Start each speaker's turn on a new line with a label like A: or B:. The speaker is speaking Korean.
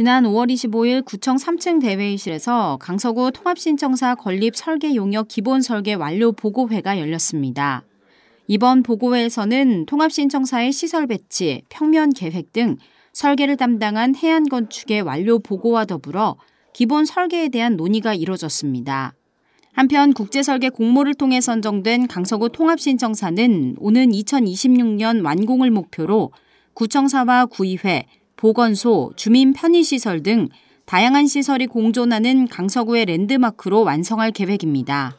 A: 지난 5월 25일 구청 3층 대회의실에서 강서구 통합신청사 건립 설계 용역 기본 설계 완료 보고회가 열렸습니다. 이번 보고회에서는 통합신청사의 시설 배치, 평면 계획 등 설계를 담당한 해안건축의 완료 보고와 더불어 기본 설계에 대한 논의가 이뤄졌습니다. 한편 국제설계 공모를 통해 선정된 강서구 통합신청사는 오는 2026년 완공을 목표로 구청사와 구의회, 보건소, 주민 편의시설 등 다양한 시설이 공존하는 강서구의 랜드마크로 완성할 계획입니다.